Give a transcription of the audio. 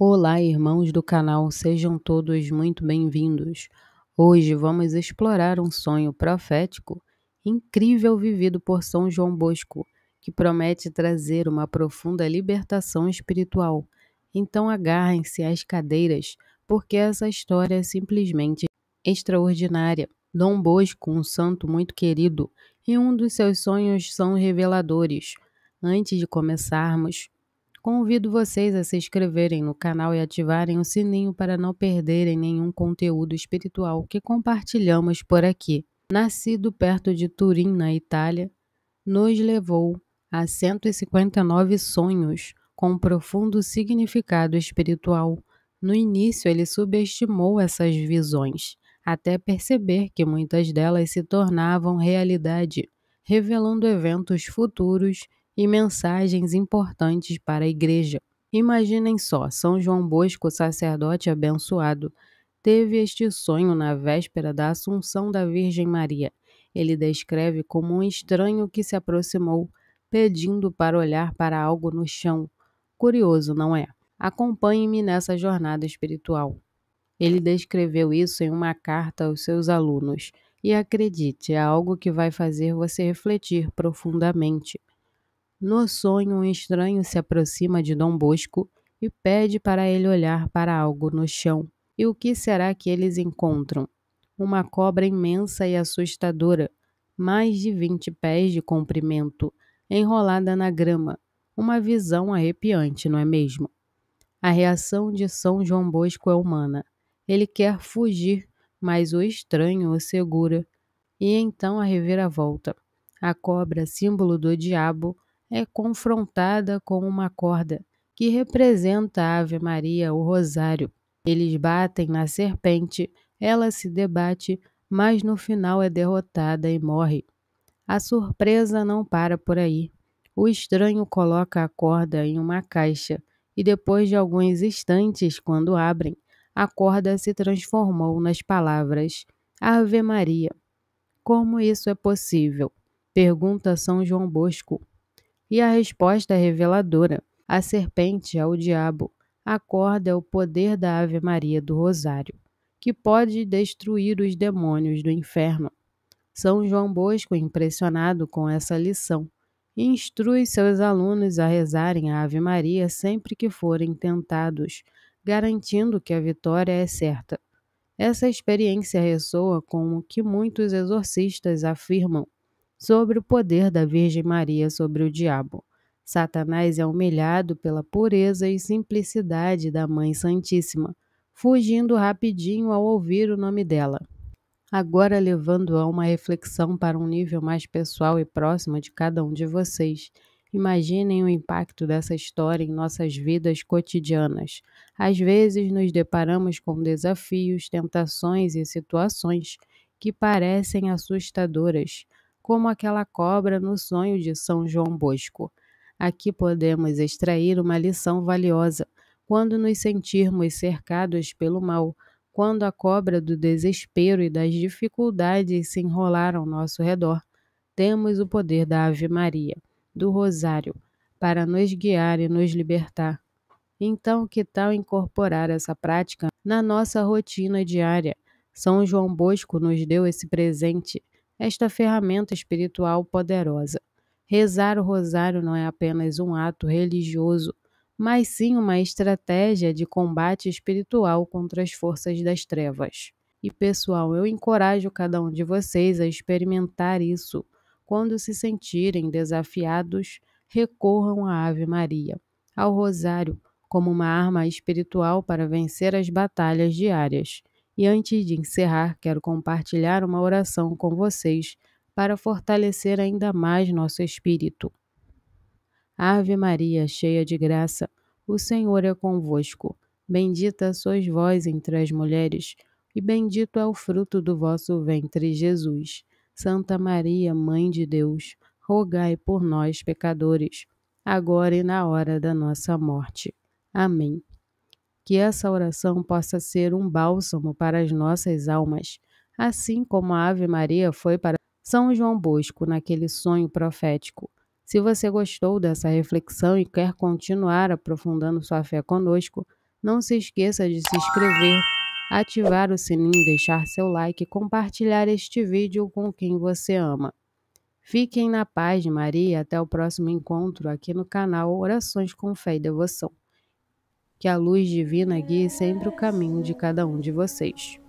Olá, irmãos do canal, sejam todos muito bem-vindos. Hoje vamos explorar um sonho profético incrível vivido por São João Bosco, que promete trazer uma profunda libertação espiritual. Então agarrem-se às cadeiras, porque essa história é simplesmente extraordinária. Dom Bosco, um santo muito querido, e um dos seus sonhos são reveladores. Antes de começarmos, Convido vocês a se inscreverem no canal e ativarem o sininho para não perderem nenhum conteúdo espiritual que compartilhamos por aqui. Nascido perto de Turim, na Itália, nos levou a 159 sonhos com profundo significado espiritual. No início, ele subestimou essas visões, até perceber que muitas delas se tornavam realidade, revelando eventos futuros e mensagens importantes para a igreja. Imaginem só, São João Bosco, sacerdote abençoado, teve este sonho na véspera da Assunção da Virgem Maria. Ele descreve como um estranho que se aproximou, pedindo para olhar para algo no chão. Curioso, não é? Acompanhe-me nessa jornada espiritual. Ele descreveu isso em uma carta aos seus alunos. E acredite, é algo que vai fazer você refletir profundamente. No sonho, um estranho se aproxima de Dom Bosco e pede para ele olhar para algo no chão. E o que será que eles encontram? Uma cobra imensa e assustadora, mais de 20 pés de comprimento, enrolada na grama. Uma visão arrepiante, não é mesmo? A reação de São João Bosco é humana. Ele quer fugir, mas o estranho o segura. E então a reviravolta. A cobra, símbolo do diabo, é confrontada com uma corda, que representa a Ave Maria, o Rosário. Eles batem na serpente, ela se debate, mas no final é derrotada e morre. A surpresa não para por aí. O estranho coloca a corda em uma caixa e, depois de alguns instantes, quando abrem, a corda se transformou nas palavras Ave Maria. Como isso é possível? Pergunta São João Bosco. E a resposta é reveladora: a serpente é o diabo, a corda é o poder da Ave Maria do Rosário, que pode destruir os demônios do inferno. São João Bosco, impressionado com essa lição, instrui seus alunos a rezarem a Ave Maria sempre que forem tentados, garantindo que a vitória é certa. Essa experiência ressoa com o que muitos exorcistas afirmam sobre o poder da Virgem Maria sobre o diabo. Satanás é humilhado pela pureza e simplicidade da Mãe Santíssima, fugindo rapidinho ao ouvir o nome dela. Agora, levando a uma reflexão para um nível mais pessoal e próximo de cada um de vocês, imaginem o impacto dessa história em nossas vidas cotidianas. Às vezes, nos deparamos com desafios, tentações e situações que parecem assustadoras como aquela cobra no sonho de São João Bosco. Aqui podemos extrair uma lição valiosa quando nos sentirmos cercados pelo mal, quando a cobra do desespero e das dificuldades se enrolar ao nosso redor. Temos o poder da Ave Maria, do Rosário, para nos guiar e nos libertar. Então, que tal incorporar essa prática na nossa rotina diária? São João Bosco nos deu esse presente esta ferramenta espiritual poderosa. Rezar o rosário não é apenas um ato religioso, mas sim uma estratégia de combate espiritual contra as forças das trevas. E pessoal, eu encorajo cada um de vocês a experimentar isso. Quando se sentirem desafiados, recorram à Ave Maria, ao Rosário, como uma arma espiritual para vencer as batalhas diárias. E antes de encerrar, quero compartilhar uma oração com vocês para fortalecer ainda mais nosso espírito. Ave Maria, cheia de graça, o Senhor é convosco. Bendita sois vós entre as mulheres, e bendito é o fruto do vosso ventre, Jesus. Santa Maria, Mãe de Deus, rogai por nós, pecadores, agora e na hora da nossa morte. Amém que essa oração possa ser um bálsamo para as nossas almas, assim como a Ave Maria foi para São João Bosco naquele sonho profético. Se você gostou dessa reflexão e quer continuar aprofundando sua fé conosco, não se esqueça de se inscrever, ativar o sininho, deixar seu like e compartilhar este vídeo com quem você ama. Fiquem na paz de Maria até o próximo encontro aqui no canal Orações com Fé e Devoção. Que a luz divina guie sempre o caminho de cada um de vocês.